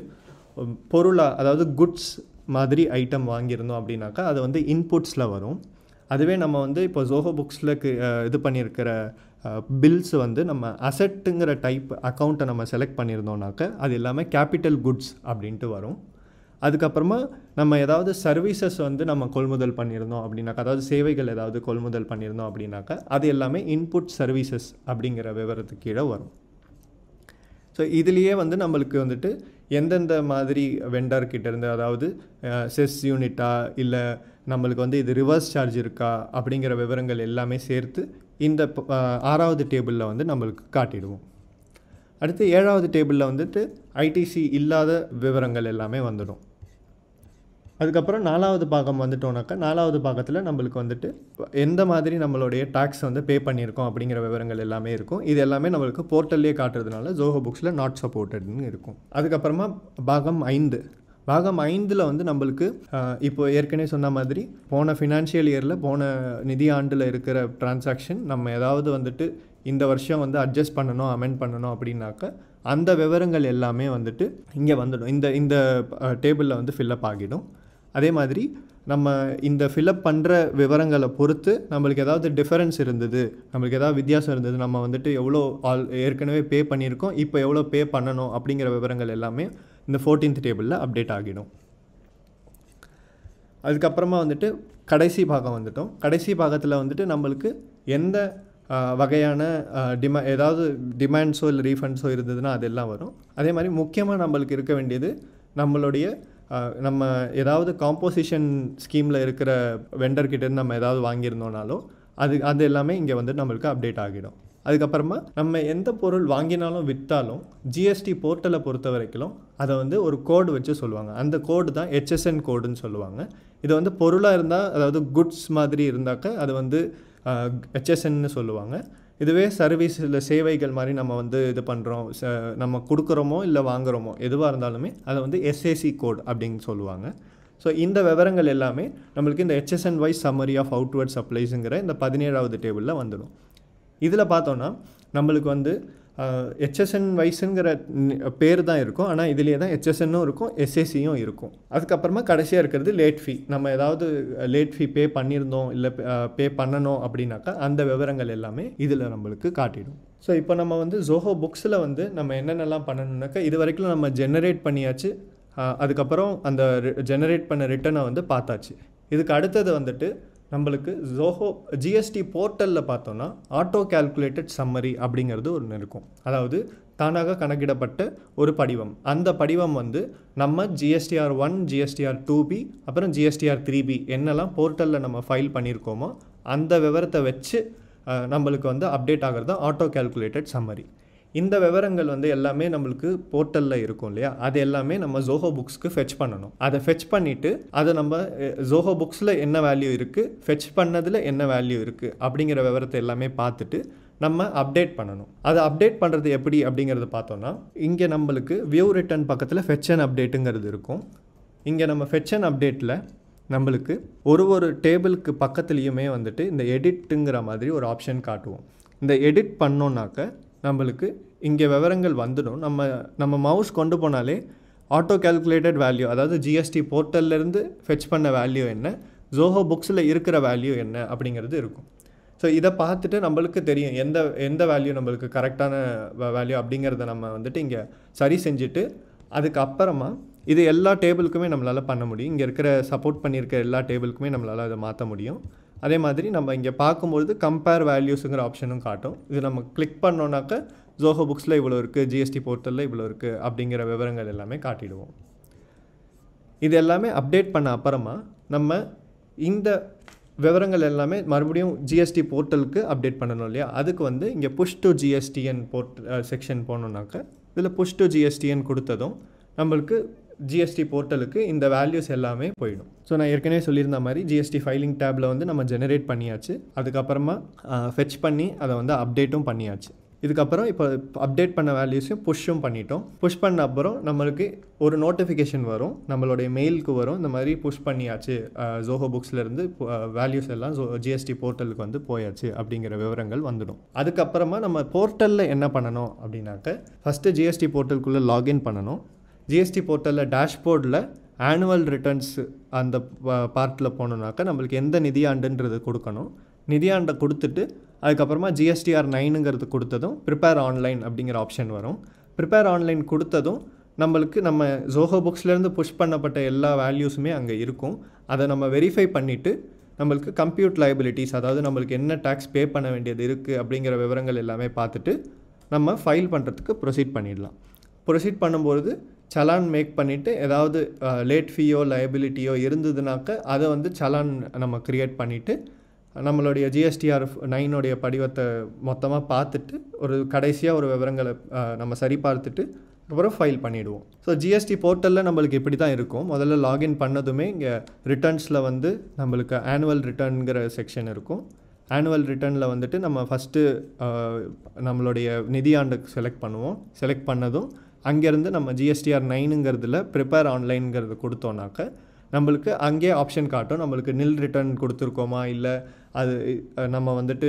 பொருளாக அதாவது குட்ஸ் மாதிரி ஐட்டம் வாங்கியிருந்தோம் அப்படின்னாக்கா அது வந்து இன்புட்ஸில் வரும் அதுவே நம்ம வந்து இப்போ ஜோஹோ புக்ஸில் இது பண்ணியிருக்கிற பில்ஸ் வந்து நம்ம அசட்டுங்கிற டைப் அக்கௌண்ட்டை நம்ம செலக்ட் பண்ணியிருந்தோம்னாக்க அது எல்லாமே கேபிட்டல் குட்ஸ் அப்படின்ட்டு வரும் அதுக்கப்புறமா நம்ம ஏதாவது சர்வீசஸ் வந்து நம்ம கொள்முதல் பண்ணியிருந்தோம் அப்படின்னாக்கா அதாவது சேவைகள் ஏதாவது கொள்முதல் பண்ணியிருந்தோம் அப்படின்னாக்க அது எல்லாமே இன்புட் சர்வீசஸ் அப்படிங்கிற விவரத்து கீழே வரும் ஸோ இதுலேயே வந்து நம்மளுக்கு வந்துட்டு எந்தெந்த மாதிரி வெண்டர்கிட்டேருந்து அதாவது செஸ் யூனிட்டா இல்லை நம்மளுக்கு வந்து இது ரிவர்ஸ் சார்ஜ் இருக்கா அப்படிங்கிற விவரங்கள் எல்லாமே சேர்த்து இந்த ஆறாவது டேபிளில் வந்து நம்மளுக்கு காட்டிடுவோம் அடுத்து ஏழாவது டேபிளில் வந்துட்டு ஐடிசி இல்லாத விவரங்கள் எல்லாமே வந்துடும் அதுக்கப்புறம் நாலாவது பாகம் வந்துட்டோம்னாக்கா நாலாவது பாகத்தில் நம்மளுக்கு வந்துட்டு எந்த மாதிரி நம்மளுடைய டேக்ஸ் வந்து பே பண்ணியிருக்கோம் அப்படிங்கிற விவரங்கள் எல்லாமே இருக்கும் இது எல்லாமே நம்மளுக்கு போர்ட்டல்லே காட்டுறதுனால ஜோஹோ புக்ஸில் நாட் சப்போர்ட்டட்னு இருக்கும் அதுக்கப்புறமா பாகம் ஐந்து பாகம் ஐந்தில் வந்து நம்மளுக்கு இப்போ ஏற்கனவே சொன்ன மாதிரி போன ஃபினான்ஷியல் இயரில் போன நிதி ஆண்டில் இருக்கிற டிரான்சாக்ஷன் நம்ம ஏதாவது வந்துட்டு இந்த வருஷம் வந்து அட்ஜஸ்ட் பண்ணணும் அமெண்ட் பண்ணணும் அப்படின்னாக்க அந்த விவரங்கள் எல்லாமே வந்துட்டு இங்கே வந்துடும் இந்த இந்த டேபிளில் வந்து ஃபில்லப் ஆகிடும் அதே மாதிரி நம்ம இந்த ஃபில்அப் பண்ணுற விவரங்களை பொறுத்து நம்மளுக்கு ஏதாவது டிஃபரன்ஸ் இருந்தது நம்மளுக்கு ஏதாவது வித்தியாசம் இருந்தது நம்ம வந்துட்டு எவ்வளோ ஆல் ஏற்கனவே பே பண்ணியிருக்கோம் இப்போ எவ்வளோ பே பண்ணணும் அப்படிங்கிற விவரங்கள் எல்லாமே இந்த ஃபோர்டீன்த் டேபிளில் அப்டேட் ஆகிடும் அதுக்கப்புறமா வந்துட்டு கடைசி பாகம் வந்துட்டோம் கடைசி பாகத்தில் வந்துட்டு நம்மளுக்கு எந்த வகையான டிமா ஏதாவது டிமாண்ட்ஸோ இல்லை ரீஃபண்ட்ஸோ இருந்ததுன்னா அதெல்லாம் வரும் அதே மாதிரி முக்கியமாக நம்மளுக்கு இருக்க வேண்டியது நம்மளுடைய நம்ம ஏதாவது காம்போசிஷன் ஸ்கீமில் இருக்கிற வெண்டர்கிட்டேருந்து நம்ம ஏதாவது வாங்கியிருந்தோனாலும் அது அது எல்லாமே இங்கே வந்து நம்மளுக்கு அப்டேட் ஆகிடும் அதுக்கப்புறமா நம்ம எந்த பொருள் வாங்கினாலும் விற்றாலும் ஜிஎஸ்டி போர்ட்டலை பொறுத்த வரைக்கும் அதை வந்து ஒரு கோடு வச்சு சொல்லுவாங்க அந்த கோடு தான் ஹெச்எஸ்என் கோடுன்னு சொல்லுவாங்க இது வந்து பொருளாக இருந்தால் அதாவது குட்ஸ் மாதிரி இருந்தாக்க அது வந்து ஹெச்எஸ்என்னு சொல்லுவாங்க இதுவே சர்வீஸில் சேவைகள் மாதிரி நம்ம வந்து இது பண்ணுறோம் நம்ம கொடுக்குறோமோ இல்லை வாங்குகிறோமோ எதுவாக இருந்தாலுமே அதை வந்து எஸ்ஏசி கோட் அப்படின்னு சொல்லுவாங்க ஸோ இந்த விவரங்கள் எல்லாமே நம்மளுக்கு இந்த HSN wise summary of outward சப்ளைஸுங்கிற இந்த பதினேழாவது டேபிளில் வந்துடும் இதில் பார்த்தோன்னா நம்மளுக்கு வந்து ஹெச்எஸ்என் வைஸுங்கிற பேர் தான் இருக்கும் ஆனால் இதுலேயே தான் ஹெச்எஸ்என்னும் இருக்கும் எஸ்எஸ்சியும் இருக்கும் அதுக்கப்புறமா கடைசியாக இருக்கிறது லேட் ஃபீ நம்ம ஏதாவது லேட் ஃபீ பே பண்ணியிருந்தோம் இல்லை பே பண்ணணும் அப்படின்னாக்கா அந்த விவரங்கள் எல்லாமே இதில் நம்மளுக்கு காட்டிடும் ஸோ இப்போ நம்ம வந்து ஜோஹோ புக்ஸில் வந்து நம்ம என்னென்னலாம் பண்ணணுன்னாக்கா இது வரைக்கும் நம்ம ஜெனரேட் பண்ணியாச்சு அதுக்கப்புறம் அந்த ஜெனரேட் பண்ண ரிட்டனை வந்து பார்த்தாச்சு இதுக்கு அடுத்தது வந்துட்டு நம்மளுக்கு ஜோஹோ ஜிஎஸ்டி போர்ட்டலில் பார்த்தோன்னா ஆட்டோ கேல்குலேட்டட் சம்மரி அப்படிங்கிறது ஒன்று இருக்கும் அதாவது தானாக கணக்கிடப்பட்ட ஒரு படிவம் அந்த படிவம் வந்து நம்ம GSTR one GSTR two B அப்புறம் ஜிஎஸ்டிஆர் த்ரீ பி என்னெல்லாம் போர்ட்டலில் நம்ம ஃபைல் பண்ணியிருக்கோமோ அந்த விவரத்தை வச்சு நம்மளுக்கு வந்து அப்டேட் ஆகிறது ஆட்டோ கேல்குலேட்டட் சம்மரி இந்த விவரங்கள் வந்து எல்லாமே நம்மளுக்கு போர்ட்டலில் இருக்கும் இல்லையா அது எல்லாமே நம்ம ஜோஹோ புக்ஸ்க்கு ஃபெச் பண்ணணும் அதை ஃபெச் பண்ணிவிட்டு அதை நம்ம ஜோஹோ புக்ஸில் என்ன வேல்யூ இருக்குது ஃபெச் பண்ணதில் என்ன வேல்யூ இருக்குது அப்படிங்கிற விவரத்தை எல்லாமே பார்த்துட்டு நம்ம அப்டேட் பண்ணணும் அதை அப்டேட் பண்ணுறது எப்படி அப்படிங்கிறத பார்த்தோன்னா இங்கே நம்மளுக்கு வியூ ரிட்டர்ன் பக்கத்தில் ஃபெச் அண்ட் அப்டேட்டுங்கிறது இருக்கும் இங்கே நம்ம ஃபெச் அண்ட் அப்டேட்டில் நம்மளுக்கு ஒரு ஒரு டேபிளுக்கு பக்கத்துலேயுமே வந்துட்டு இந்த எடிட்டுங்கிற மாதிரி ஒரு ஆப்ஷன் காட்டுவோம் இந்த எடிட் பண்ணோன்னாக்க நம்மளுக்கு இங்கே விவரங்கள் வந்துடும் நம்ம நம்ம மவுஸ் கொண்டு போனாலே ஆட்டோ கேல்குலேட்டட் வேல்யூ அதாவது ஜிஎஸ்டி போர்ட்டல்லேருந்து ஃபெச் பண்ண வேல்யூ என்ன ஜோஹோ புக்ஸில் இருக்கிற வேல்யூ என்ன அப்படிங்கிறது இருக்கும் ஸோ இதை பார்த்துட்டு நம்மளுக்கு தெரியும் எந்த எந்த வேல்யூ நம்மளுக்கு கரெக்டான வேல்யூ அப்படிங்கிறத நம்ம வந்துட்டு இங்கே சரி செஞ்சுட்டு அதுக்கப்புறமா இது எல்லா டேபிளுக்குமே நம்மளால் பண்ண முடியும் இங்கே இருக்கிற சப்போர்ட் பண்ணியிருக்க எல்லா டேபிளுக்குமே நம்மளால் அதை மாற்ற முடியும் அதே மாதிரி நம்ம இங்கே பார்க்கும்பொழுது கம்பேர் வேல்யூஸுங்கிற ஆப்ஷனும் காட்டும் இது நம்ம கிளிக் பண்ணோனாக்க ஜோஹோ புக்ஸில் இவ்வளோ இருக்குது ஜிஎஸ்டி போர்ட்டலில் இவ்வளோ இருக்குது அப்படிங்கிற விவரங்கள் எல்லாமே காட்டிடுவோம் இது எல்லாமே அப்டேட் பண்ண அப்புறமா நம்ம இந்த விவரங்கள் எல்லாமே மறுபடியும் ஜிஎஸ்டி போர்ட்டலுக்கு அப்டேட் பண்ணணும் இல்லையா அதுக்கு வந்து இங்கே push to GSTN port section போனோன்னாக்க இதில் புஷ் டு ஜிஎஸ்டிஎன் கொடுத்ததும் நம்மளுக்கு ஜிஎஸ்டி போர்ட்டலுக்கு இந்த வேல்யூஸ் எல்லாமே போயிடும் ஸோ நான் ஏற்கனவே சொல்லியிருந்த மாதிரி ஜிஎஸ்டி ஃபைலிங் டேப்பில் வந்து நம்ம ஜெனரேட் பண்ணியாச்சு அதுக்கப்புறமா ஃபெச் பண்ணி அதை வந்து அப்டேட்டும் பண்ணியாச்சு இதுக்கப்புறம் இப்போ அப்டேட் பண்ண வேல்யூஸையும் புஷ்ஷும் பண்ணிட்டோம் புஷ் பண்ண அப்புறம் நம்மளுக்கு ஒரு நோட்டிஃபிகேஷன் வரும் நம்மளுடைய மெயிலுக்கு வரும் இந்த மாதிரி புஷ் பண்ணியாச்சு ஜோஹோ புக்ஸ்லேருந்து வேல்யூஸ் எல்லாம் ஜோ ஜிஎஸ்டி போர்ட்டலுக்கு வந்து போயாச்சு அப்படிங்கிற விவரங்கள் வந்துடும் அதுக்கப்புறமா நம்ம போர்ட்டலில் என்ன பண்ணணும் அப்படின்னாக்க ஃபஸ்ட்டு ஜிஎஸ்டி போர்ட்டலுக்குள்ளே லாகின் பண்ணணும் ஜிஎஸ்டி போர்ட்டலில் டேஷ்போர்டில் ஆனுவல் ரிட்டர்ன்ஸ் அந்த பார்ட்டில் போனோம்னாக்கா நம்மளுக்கு எந்த நிதியாண்டுன்றது கொடுக்கணும் நிதியாண்டை கொடுத்துட்டு அதுக்கப்புறமா ஜிஎஸ்டிஆர் நைனுங்கிறது கொடுத்ததும் ப்ரிப்பேர் ஆன்லைன் அப்படிங்கிற ஆப்ஷன் வரும் ப்ரிப்பேர் ஆன்லைன் கொடுத்ததும் நம்மளுக்கு நம்ம ஜோஹோ புக்ஸ்லேருந்து புஷ் பண்ணப்பட்ட எல்லா வேல்யூஸுமே அங்கே இருக்கும் அதை நம்ம வெரிஃபை பண்ணிவிட்டு நம்மளுக்கு கம்ப்யூட் லைபிலிட்டிஸ் அதாவது நம்மளுக்கு என்ன டேக்ஸ் பே பண்ண வேண்டியது இருக்குது அப்படிங்கிற விவரங்கள் எல்லாமே பார்த்துட்டு நம்ம ஃபைல் பண்ணுறதுக்கு ப்ரொசீட் பண்ணிடலாம் ப்ரொசீட் பண்ணும்போது சலான் மேக் பண்ணிவிட்டு ஏதாவது லேட் ஃபீயோ லயபிலிட்டியோ இருந்ததுனாக்க அதை வந்து சலான் நம்ம க்ரியேட் பண்ணிவிட்டு நம்மளுடைய ஜிஎஸ்டிஆர் நைனுடைய படிவத்தை மொத்தமாக பார்த்துட்டு ஒரு கடைசியாக ஒரு விவரங்களை நம்ம சரி பார்த்துட்டு அப்புறம் ஃபைல் பண்ணிவிடுவோம் ஸோ ஜிஎஸ்டி போர்ட்டலில் நம்மளுக்கு இப்படி தான் இருக்கும் முதல்ல லாகின் பண்ணதுமே இங்கே ரிட்டர்ன்ஸில் வந்து நம்மளுக்கு ஆனுவல் ரிட்டர்னுங்கிற செக்ஷன் இருக்கும் ஆனுவல் ரிட்டர்னில் வந்துட்டு நம்ம ஃபஸ்ட்டு நம்மளுடைய நிதியாண்டு செலக்ட் பண்ணுவோம் செலக்ட் பண்ணதும் அங்கேருந்து நம்ம ஜிஎஸ்டிஆர் நைனுங்கிறதுல ப்ரிப்பேர் ஆன்லைனுங்கிறத கொடுத்தோனாக்க நம்மளுக்கு அங்கேயே ஆப்ஷன் காட்டும் நம்மளுக்கு நில் ரிட்டர்ன் கொடுத்துருக்கோமா இல்லை அது நம்ம வந்துட்டு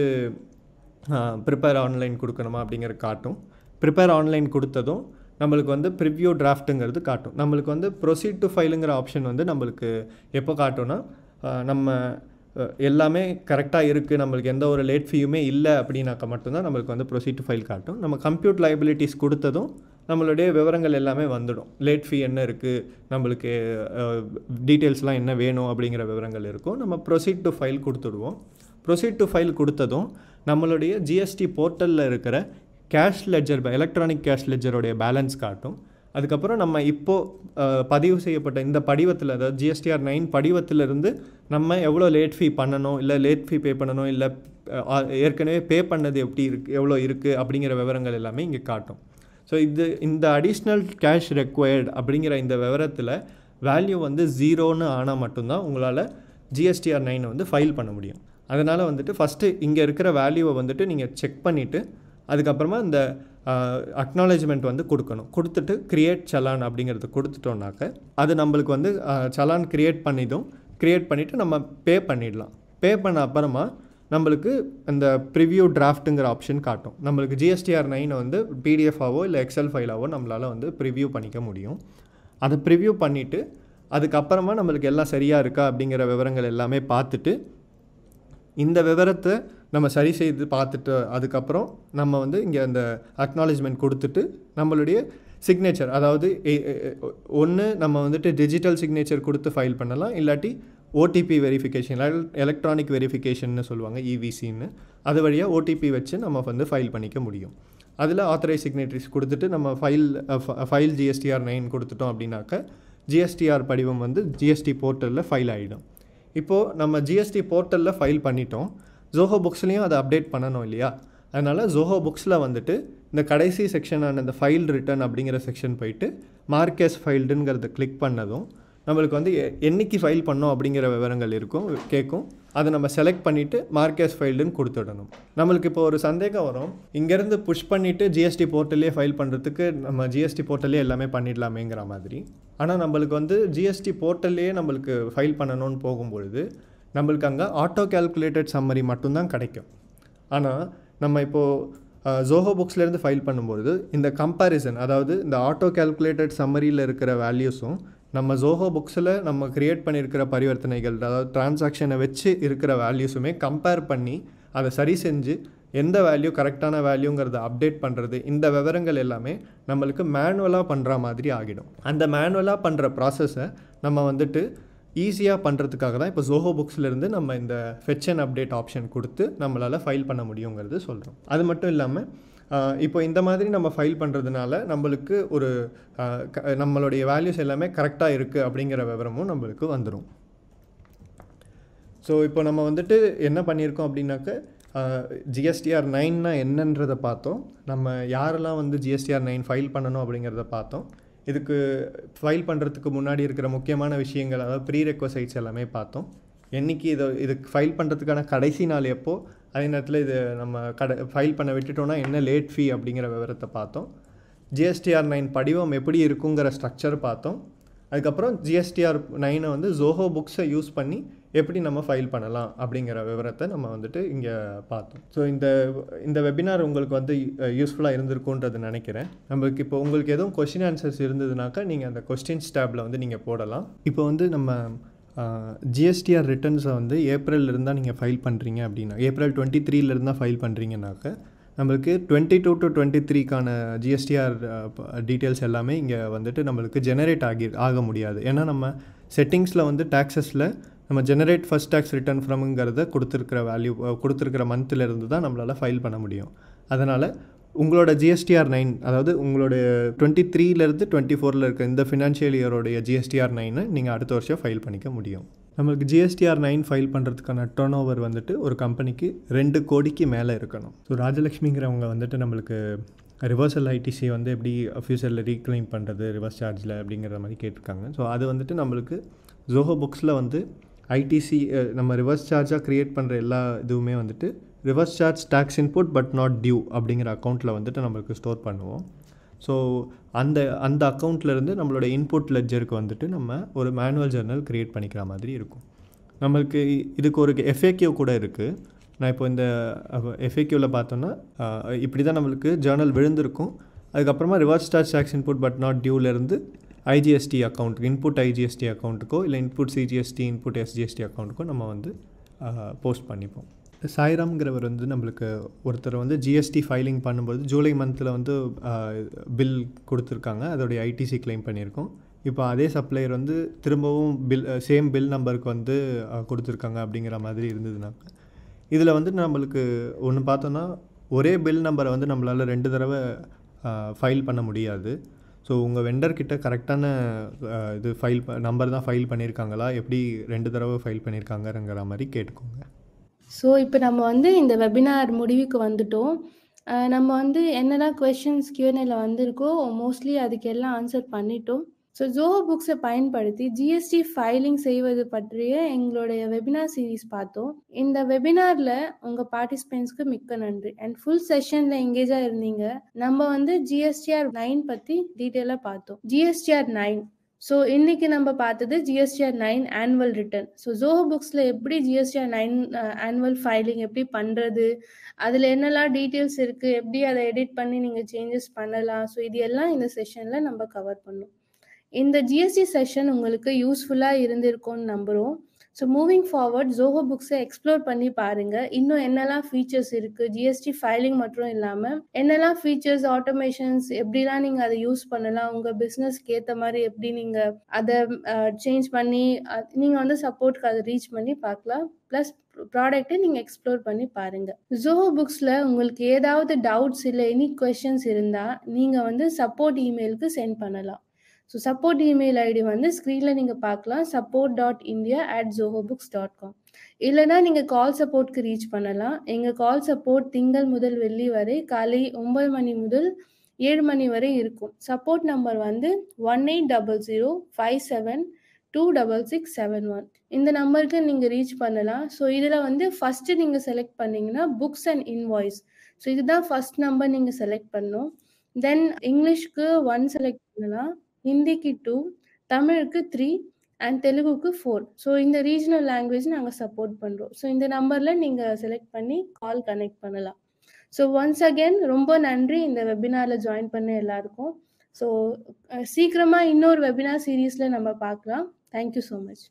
ப்ரிப்பேர் ஆன்லைன் கொடுக்கணுமா அப்படிங்கிற காட்டும் ப்ரிப்பேர் ஆன்லைன் கொடுத்ததும் நம்மளுக்கு வந்து ப்ரிவ்யூ டிராஃப்ட்டுங்கிறது காட்டும் நம்மளுக்கு வந்து ப்ரொசீட் டு ஃபைலுங்கிற ஆப்ஷன் வந்து நம்மளுக்கு எப்போ காட்டும்னா நம்ம எல்லாமே கரெக்டாக இருக்குது நம்மளுக்கு எந்த ஒரு லேட் ஃபீயுமே இல்லை அப்படின்னாக்கா மட்டும்தான் நம்மளுக்கு வந்து ப்ரொசீட் ஃபைல் காட்டும் நம்ம கம்ப்யூட் லைபிலிட்டிஸ் கொடுத்ததும் நம்மளுடைய விவரங்கள் எல்லாமே வந்துடும் லேட் ஃபீ என்ன இருக்குது நம்மளுக்கு டீட்டெயில்ஸ்லாம் என்ன வேணும் அப்படிங்கிற விவரங்கள் இருக்கும் நம்ம ப்ரொசீட் டு ஃபைல் கொடுத்துடுவோம் ப்ரொசீட் டு ஃபைல் கொடுத்ததும் நம்மளுடைய ஜிஎஸ்டி போர்ட்டலில் இருக்கிற கேஷ் லெஜர் எலக்ட்ரானிக் கேஷ் லெஜருடைய பேலன்ஸ் காட்டும் அதுக்கப்புறம் நம்ம இப்போது பதிவு செய்யப்பட்ட இந்த படிவத்தில் அதாவது ஜிஎஸ்டிஆர் நைன் படிவத்திலிருந்து நம்ம எவ்வளோ லேட் ஃபீ பண்ணணும் இல்லை லேட் ஃபீ பே பண்ணணும் இல்லை ஏற்கனவே பே பண்ணது எப்படி இருக்கு எவ்வளோ இருக்குது அப்படிங்கிற விவரங்கள் எல்லாமே இங்கே காட்டும் ஸோ இது இந்த அடிஷ்னல் கேஷ் ரெக்வயர்டு அப்படிங்கிற இந்த விவரத்தில் வேல்யூ வந்து ஜீரோன்னு ஆனால் மட்டும்தான் உங்களால் ஜிஎஸ்டிஆர் நைனை வந்து ஃபைல் பண்ண முடியும் அதனால் வந்துட்டு ஃபஸ்ட்டு இங்கே இருக்கிற வேல்யூவை வந்துட்டு நீங்கள் செக் பண்ணிவிட்டு அதுக்கப்புறமா இந்த அக்னாலேஜ்மெண்ட் வந்து கொடுக்கணும் கொடுத்துட்டு கிரியேட் சலான் அப்படிங்கிறத கொடுத்துட்டோம்னாக்க அது நம்மளுக்கு வந்து சலான் கிரியேட் பண்ணிதும் க்ரியேட் பண்ணிவிட்டு நம்ம பே பண்ணிடலாம் பே பண்ண அப்புறமா நம்மளுக்கு இந்த ப்ரிவியூ டிராஃப்ட்டுங்கிற ஆப்ஷன் காட்டும் நம்மளுக்கு ஜிஎஸ்டிஆர் நைனை வந்து பிடிஎஃபாவோ இல்லை எக்ஸல் ஃபைலாவோ நம்மளால் வந்து ப்ரிவியூ பண்ணிக்க முடியும் அதை ப்ரிவியூ பண்ணிவிட்டு அதுக்கப்புறமா நம்மளுக்கு எல்லாம் சரியாக இருக்கா அப்படிங்கிற விவரங்கள் எல்லாமே பார்த்துட்டு இந்த விவரத்தை நம்ம சரி செய்து பார்த்துட்டு அதுக்கப்புறம் நம்ம வந்து இங்கே அந்த அக்னாலேஜ்மெண்ட் கொடுத்துட்டு நம்மளுடைய சிக்னேச்சர் அதாவது ஒன்று நம்ம வந்துட்டு டிஜிட்டல் சிக்னேச்சர் கொடுத்து ஃபைல் பண்ணலாம் இல்லாட்டி ஓடிபி வெரிஃபிகேஷன் எலக்ட்ரானிக் வெரிஃபிகேஷன்னு சொல்லுவாங்க இவிசின்னு e அது வழியாக ஓடிபி வச்சு நம்ம வந்து ஃபைல் பண்ணிக்க முடியும் அதில் ஆத்தரைஸ் சிக்னேட்ரிஸ் கொடுத்துட்டு நம்ம ஃபைல் ஃபைல் ஜிஎஸ்டிஆர் நைன் கொடுத்துட்டோம் அப்படின்னாக்க ஜிஎஸ்டிஆர் படிவம் வந்து ஜிஎஸ்டி போர்ட்டலில் ஃபைல் ஆகிடும் இப்போது நம்ம ஜிஎஸ்டி போர்ட்டலில் ஃபைல் பண்ணிட்டோம் ஜோஹோ புக்ஸ்லேயும் அதை அப்டேட் பண்ணணும் இல்லையா அதனால் ஜோஹோ புக்ஸில் வந்துட்டு இந்த கடைசி செக்ஷனான இந்த ஃபைல் ரிட்டர்ன் அப்படிங்கிற செக்ஷன் போயிட்டு மார்க்கேஸ் ஃபைல்டுங்கிறத கிளிக் பண்ணதும் நம்மளுக்கு வந்து என்றைக்கு ஃபைல் பண்ணோம் அப்படிங்கிற விவரங்கள் இருக்கும் கேட்கும் அதை நம்ம செலக்ட் பண்ணிவிட்டு மார்க்கேஸ் ஃபைல்டுன்னு கொடுத்துடணும் நம்மளுக்கு இப்போ ஒரு சந்தேகம் வரும் இங்கேருந்து புஷ் பண்ணிவிட்டு ஜிஎஸ்டி போர்ட்டலே ஃபைல் பண்ணுறதுக்கு நம்ம ஜிஎஸ்டி போர்ட்டலே எல்லாமே பண்ணிடலாமேங்கிற மாதிரி ஆனால் நம்மளுக்கு வந்து ஜிஎஸ்டி போர்ட்டல்லையே நம்மளுக்கு ஃபைல் பண்ணணும்னு போகும்பொழுது நம்மளுக்கு அங்கே ஆட்டோ கேல்குலேட்டட் சம்மரி மட்டும்தான் கிடைக்கும் ஆனால் நம்ம இப்போது ஜோஹோ புக்ஸ்லேருந்து ஃபைல் பண்ணும்போது இந்த கம்பேரிசன் அதாவது இந்த ஆட்டோ கேல்குலேட்டட் சம்மரியில் இருக்கிற வேல்யூஸும் நம்ம ஜோஹோ புக்ஸில் நம்ம க்ரியேட் பண்ணியிருக்கிற பரிவர்த்தனைகள் அதாவது டிரான்சாக்ஷனை வச்சு இருக்கிற வேல்யூஸுமே கம்பேர் பண்ணி அதை சரி செஞ்சு எந்த வேல்யூ கரெக்டான வேல்யூங்கிறத அப்டேட் பண்ணுறது இந்த விவரங்கள் எல்லாமே நம்மளுக்கு மேனுவலாக பண்ணுற மாதிரி ஆகிடும் அந்த மேனுவலாக பண்ணுற ப்ராசஸை நம்ம வந்துட்டு ஈஸியாக பண்ணுறதுக்காக தான் இப்போ ஜோஹோ புக்ஸ்லேருந்து நம்ம இந்த ஃபெச் அண்ட் அப்டேட் ஆப்ஷன் கொடுத்து நம்மளால் ஃபைல் பண்ண முடியுங்கிறது சொல்கிறோம் அது மட்டும் இல்லாமல் இப்போ இந்த மாதிரி நம்ம ஃபைல் பண்ணுறதுனால நம்மளுக்கு ஒரு நம்மளுடைய வேல்யூஸ் எல்லாமே கரெக்டாக இருக்குது அப்படிங்கிற விவரமும் நம்மளுக்கு வந்துடும் ஸோ இப்போ நம்ம வந்துட்டு என்ன பண்ணியிருக்கோம் அப்படின்னாக்க ஜிஎஸ்டிஆர் நைன்னா என்னன்றதை பார்த்தோம் நம்ம யாரெல்லாம் வந்து ஜிஎஸ்டிஆர் நைன் ஃபைல் பண்ணணும் அப்படிங்கிறத பார்த்தோம் இதுக்கு ஃபைல் பண்ணுறதுக்கு முன்னாடி இருக்கிற முக்கியமான விஷயங்கள் அதாவது ப்ரீ ரெக்வசைட்ஸ் எல்லாமே பார்த்தோம் என்றைக்கு இதை இதுக்கு ஃபைல் பண்ணுறதுக்கான கடைசி நாள் எப்போது அதே நேரத்தில் இது நம்ம கடை ஃபைல் பண்ண விட்டுட்டோன்னா என்ன லேட் ஃபீ அப்படிங்கிற விவரத்தை பார்த்தோம் ஜிஎஸ்டிஆர் நைன் படிவம் எப்படி இருக்குங்கிற ஸ்ட்ரக்சர் பார்த்தோம் அதுக்கப்புறம் ஜிஎஸ்டிஆர் நைனை வந்து ஜோஹோ புக்ஸை யூஸ் பண்ணி எப்படி நம்ம ஃபைல் பண்ணலாம் அப்படிங்கிற விவரத்தை நம்ம வந்துட்டு இங்கே பார்த்தோம் ஸோ இந்த இந்த வெபினார் உங்களுக்கு வந்து யூஸ்ஃபுல்லாக இருந்திருக்குன்றது நினைக்கிறேன் நம்மளுக்கு இப்போ உங்களுக்கு எதுவும் கொஸ்டின் ஆன்சர்ஸ் இருந்ததுனாக்கா நீங்கள் அந்த கொஸ்டின்ஸ் டேப்பில் வந்து நீங்கள் போடலாம் இப்போ வந்து நம்ம ஜிஎஸ்டிஆர் ரிட்டர்ன்ஸை வந்து ஏப்ரல் இருந்தால் நீங்கள் ஃபைல் பண்ணுறீங்க அப்படின்னா ஏப்ரல் டுவெண்ட்டி த்ரீலேருந்தால் ஃபைல் பண்ணுறீங்கனாக்க நம்மளுக்கு டுவெண்ட்டி டூ டு டுவெண்ட்டி த்ரீக்கான ஜிஎஸ்டிஆர் டீட்டெயில்ஸ் எல்லாமே இங்கே வந்துட்டு நம்மளுக்கு ஜெனரேட் ஆகி ஆக முடியாது ஏன்னா நம்ம செட்டிங்ஸில் வந்து டேக்ஸஸில் நம்ம ஜெனரேட் ஃபஸ்ட் டேக்ஸ் ரிட்டர்ன் ஃப்ரம்ங்கிறத கொடுத்துருக்கிற வேல்யூ கொடுத்துருக்கிற இருந்து தான் நம்மளால் ஃபைல் பண்ண முடியும் அதனால் உங்களோட ஜிஎஸ்டிஆர் நைன் அதாவது உங்களோட டுவெண்ட்டி த்ரீலேருந்து டுவெண்ட்டி ஃபோரில் இருக்க இந்த ஃபினான்ஷியல் இயரோடைய ஜிஎஸ்டிஆர் நைனை நீங்கள் அடுத்த வருஷம் ஃபைல் பண்ணிக்க முடியும் நம்மளுக்கு ஜிஎஸ்டிஆர் நைன் ஃபைல் பண்ணுறதுக்கான டர்ன் ஓவர் வந்துட்டு ஒரு கம்பெனிக்கு ரெண்டு கோடிக்கு மேலே இருக்கணும் ஸோ ராஜலக்ஷ்மிங்கிறவங்க வந்துட்டு நம்மளுக்கு ரிவர்சல் ஐடிசி வந்து எப்படி ஃபியூச்சரில் ரீக்ளைம் பண்ணுறது ரிவர்ஸ் சார்ஜில் அப்படிங்கிற மாதிரி கேட்டிருக்காங்க ஸோ அது வந்துட்டு நம்மளுக்கு ஜோஹோ புக்ஸில் வந்து ஐடிசி நம்ம ரிவர்ஸ் சார்ஜாக க்ரியேட் பண்ணுற எல்லா இதுவுமே வந்துட்டு reverse charge tax input but not due அப்படிங்கிற அக்கௌண்ட்டில் வந்துட்டு நம்மளுக்கு ஸ்டோர் பண்ணுவோம் ஸோ அந்த அந்த அக்கௌண்ட்லேருந்து நம்மளோட இன்புட் லெட்ஜருக்கு வந்துட்டு நம்ம ஒரு மேனுவல் ஜர்னல் க்ரியேட் பண்ணிக்கிற மாதிரி இருக்கும் நம்மளுக்கு இதுக்கு ஒரு எஃப்ஏக்யூ கூட இருக்குது நான் இப்போ இந்த எஃப்ஏக்யூவில் பார்த்தோன்னா இப்படி தான் நம்மளுக்கு ஜேர்னல் விழுந்திருக்கும் அதுக்கப்புறமா reverse charge tax input but not டியூலேருந்து ஐஜிஎஸ்டி அக்கௌண்ட்டுக்கு இன்புட் ஐஜிஎஸ்டி அக்கௌண்ட்டுக்கோ இல்லை இன்புட் சிஜிஎஸ்டி இன்புட் எஸ்ஜிஎஸ்டி அக்கௌண்ட்டுக்கோ நம்ம வந்து போஸ்ட் பண்ணிப்போம் சாய்ராம்ங்கிறவர் வந்து நம்மளுக்கு ஒருத்தர் வந்து ஜிஎஸ்டி ஃபைலிங் பண்ணும்போது ஜூலை மந்தில் வந்து பில் கொடுத்துருக்காங்க அதோடைய ஐடிசி கிளைம் பண்ணியிருக்கோம் இப்போ அதே சப்ளையர் வந்து திரும்பவும் பில் சேம் பில் நம்பருக்கு வந்து கொடுத்துருக்காங்க அப்படிங்கிற மாதிரி இருந்ததுனாக்க இதில் வந்து நம்மளுக்கு ஒன்று பார்த்தோன்னா ஒரே பில் நம்பரை வந்து நம்மளால் ரெண்டு தடவை ஃபைல் பண்ண முடியாது ஸோ உங்கள் வெண்டர்கிட்ட கரெக்டான இது ஃபைல் நம்பர் தான் ஃபைல் பண்ணியிருக்காங்களா எப்படி ரெண்டு தடவை ஃபைல் பண்ணியிருக்காங்கங்கிற
மாதிரி கேட்டுக்கோங்க ஸோ இப்போ நம்ம வந்து இந்த வெபினார் முடிவுக்கு வந்துட்டோம் நம்ம வந்து என்னென்ன கொஷின்ஸ் கியூனில் வந்திருக்கோ மோஸ்ட்லி அதுக்கெல்லாம் ஆன்சர் பண்ணிட்டோம் ஸோ ஜோஹோ புக்ஸை பயன்படுத்தி ஜிஎஸ்டி ஃபைலிங் செய்வது பற்றிய எங்களுடைய வெபினார் சீரீஸ் பார்த்தோம் இந்த வெபினாரில் உங்கள் பார்ட்டிசிபென்ட்ஸ்க்கு மிக்க நன்றி அண்ட் ஃபுல் செஷனில் எங்கேஜாக இருந்தீங்க நம்ம வந்து ஜிஎஸ்டிஆர் நைன் பற்றி டீட்டெயிலாக பார்த்தோம் ஜிஎஸ்டிஆர் நைன் ஸோ இன்னைக்கு நம்ம பார்த்தது GSTR nine annual return so Zoho புக்ஸில் எப்படி ஜிஎஸ்டிஆர் நைன் ஆனுவல் ஃபைலிங் எப்படி பண்ணுறது அதில் என்னெல்லாம் டீட்டெயில்ஸ் இருக்குது எப்படி அதை எடிட் பண்ணி நீங்கள் சேஞ்சஸ் பண்ணலாம் ஸோ இது எல்லாம் இந்த செஷனில் நம்ம கவர் பண்ணோம் இந்த ஜிஎஸ்டி செஷன் உங்களுக்கு யூஸ்ஃபுல்லாக இருந்திருக்கும்னு நம்புகிறோம் ஸோ மூவிங் ஃபார்வர்ட் ஜோஹோ புக்ஸை எக்ஸ்ப்ளோர் பண்ணி பாருங்க இன்னும் என்னெல்லாம் ஃபீச்சர்ஸ் இருக்கு ஜிஎஸ்டி ஃபைலிங் மட்டும் இல்லாமல் என்னெல்லாம் ஃபீச்சர்ஸ் ஆட்டோமேஷன்ஸ் எப்படிலாம் நீங்கள் அதை யூஸ் பண்ணலாம் உங்கள் பிஸ்னஸ்க்கு ஏற்ற மாதிரி எப்படி நீங்கள் அதை சேஞ்ச் பண்ணி நீங்கள் வந்து சப்போர்ட்க்கு அதை ரீச் பண்ணி பார்க்கலாம் ப்ளஸ் ப்ராடக்ட்டை நீங்கள் எக்ஸ்ப்ளோர் பண்ணி பாருங்கள் ஜோஹோ புக்ஸில் உங்களுக்கு ஏதாவது டவுட்ஸ் இல்லை எனி கொஷின்ஸ் இருந்தால் நீங்கள் வந்து சப்போர்ட் இமெயிலுக்கு சென்ட் பண்ணலாம் ஸோ சப்போர்ட் இமெயில் ஐடி வந்து ஸ்க்ரீனில் நீங்கள் பார்க்கலாம் support dot India at Zoho books dot com இல்லைனா நீங்கள் கால் சப்போர்ட்க்கு ரீச் பண்ணலாம் எங்கள் கால் சப்போர்ட் திங்கள் முதல் வெள்ளி வரை காலை ஒம்பது மணி முதல் ஏழு மணி வரை இருக்கும் சப்போர்ட் நம்பர் வந்து one eight double zero five seven two double six seven one இந்த நம்பருக்கு நீங்கள் ரீச் பண்ணலாம் ஸோ இதில் வந்து ஃபஸ்ட்டு நீங்கள் செலக்ட் பண்ணிங்கன்னா புக்ஸ் அண்ட் இன்வாய்ஸ் ஸோ இதுதான் ஃபஸ்ட் நம்பர் நீங்கள் செலக்ட் பண்ணும் தென் இங்கிலீஷ்க்கு ஒன் செலக்ட் பண்ணலாம் ஹிந்திக்கு டூ தமிழுக்கு த்ரீ அண்ட் தெலுங்குக்கு ஃபோர் ஸோ இந்த ரீஜனல் லாங்குவேஜ் நாங்கள் சப்போர்ட் பண்ணுறோம் ஸோ இந்த நம்பரில் நீங்கள் செலக்ட் பண்ணி கால் கனெக்ட் பண்ணலாம் ஸோ ஒன்ஸ் அகேன் ரொம்ப நன்றி இந்த வெபினாரில் ஜாயின் பண்ண எல்லாருக்கும் ஸோ சீக்கிரமாக இன்னொரு வெபினார் சீரீஸில் நம்ம பார்க்கலாம் தேங்க்யூ ஸோ மச்